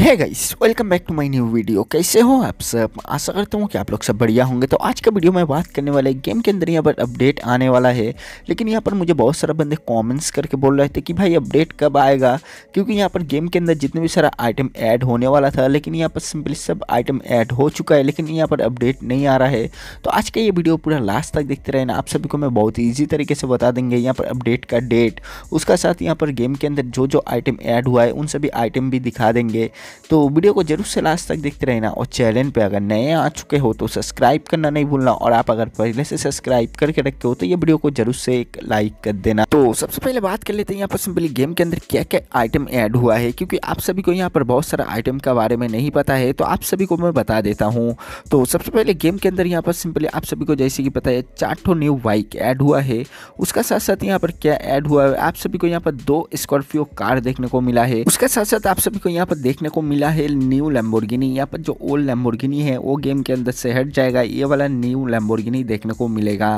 है guys welcome back to my new video कैसे हो आप सब आशा करता हूँ कि आप लोग सब बढ़िया होंगे तो आज का वीडियो में बात करने वाला है गेम के अंदर यहाँ पर अपडेट आने वाला है लेकिन यहाँ पर मुझे बहुत सारा बंदे कमेंट्स करके बोल रहे थे कि भाई अपडेट कब आएगा क्योंकि यहाँ पर गेम के अंदर जितने भी सारा आइटम ऐड होने वाला था लेकिन यहाँ पर सिंपली सब आइटम ऐड हो चुका है लेकिन यहाँ पर अपडेट नहीं आ रहा है तो आज का ये वीडियो पूरा लास्ट तक देखते रहे आप सभी को मैं बहुत ईजी तरीके से बता देंगे यहाँ पर अपडेट का डेट उसका साथ यहाँ पर गेम के अंदर जो जो आइटम ऐड हुआ है उन सभी आइटम भी दिखा देंगे तो वीडियो को जरूर से लास्ट तक देखते रहना और चैनल पर अगर नए आ चुके हो तो सब्सक्राइब करना नहीं भूलना और आप अगर पहले से सब्सक्राइब करके रखे हो तो ये वीडियो को जरूर से एक लाइक कर देना तो सबसे पहले बात कर लेते हैं यहाँ पर सिंपली गेम के अंदर क्या क्या आइटम ऐड हुआ है क्योंकि आप सभी को यहाँ पर बहुत सारा आइटम के बारे में नहीं पता है तो आप सभी को मैं बता देता हूँ तो सबसे पहले गेम के अंदर यहाँ पर सिंपली आप सभी को जैसे कि पता है चार न्यू बाइक ऐड हुआ है उसका साथ साथ यहाँ पर क्या ऐड हुआ है आप सभी को यहाँ पर दो स्कॉर्पियो कार देखने को मिला है उसके साथ साथ आप सभी को यहाँ पर देखने को आपको मिला है न्यू लैम्बोर्गिनी यहाँ पर जो ओल्ड लैम्बोर्गिनी है वो गेम के अंदर से हट जाएगा ये वाला न्यू लैम्बोर्गिनी देखने को मिलेगा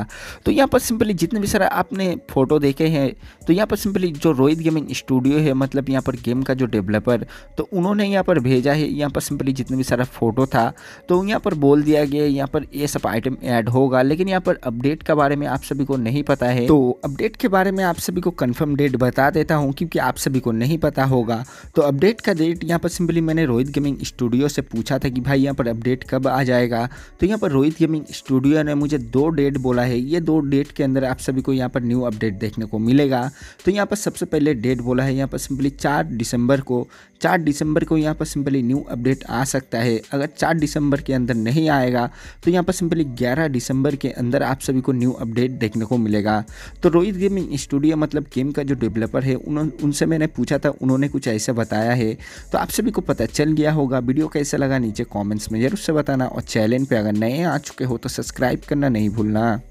तो यहाँ पर सिंपली जितने भी सारा आपने फ़ोटो देखे हैं तो यहाँ पर सिंपली जो रोहित गेमिंग स्टूडियो है मतलब यहाँ पर गेम का जो डेवलपर तो उन्होंने यहाँ पर भेजा है यहाँ पर सिंपली जितने भी सारा फ़ोटो था तो यहाँ पर बोल दिया गया यहाँ पर ये सब आइटम ऐड होगा लेकिन यहाँ पर अपडेट के बारे में आप सभी को नहीं पता है तो अपडेट के बारे में आप सभी को कन्फर्म डेट बता देता हूँ क्योंकि आप सभी को नहीं पता होगा तो अपडेट का डेट यहाँ पर सिंपली रिसेंटली मैंने रोहित गेमिंग स्टूडियो से पूछा था कि भाई यहाँ पर अपडेट कब आ जाएगा तो यहाँ पर रोहित गेमिंग स्टूडियो ने मुझे दो डेट बोला है ये दो डेट के अंदर आप सभी को यहाँ पर न्यू अपडेट देखने को मिलेगा तो यहाँ पर सबसे पहले डेट बोला है यहाँ पर सिंपली चार दिसंबर को चार दिसंबर को यहाँ पर सिंपली न्यू अपडेट आ सकता है अगर चार दिसंबर के अंदर नहीं आएगा तो यहाँ पर सिंपली ग्यारह दिसंबर के अंदर आप सभी को न्यू अपडेट देखने को मिलेगा तो रोहित गेमिंग स्टूडियो मतलब गेम का जो डेवलपर है उन, उनसे मैंने पूछा था उन्होंने कुछ ऐसा बताया है तो आप सभी को पता चल गया होगा वीडियो कैसा लगा नीचे कमेंट्स में ज़रूर से बताना और चैनल पे अगर नए आ चुके हो तो सब्सक्राइब करना नहीं भूलना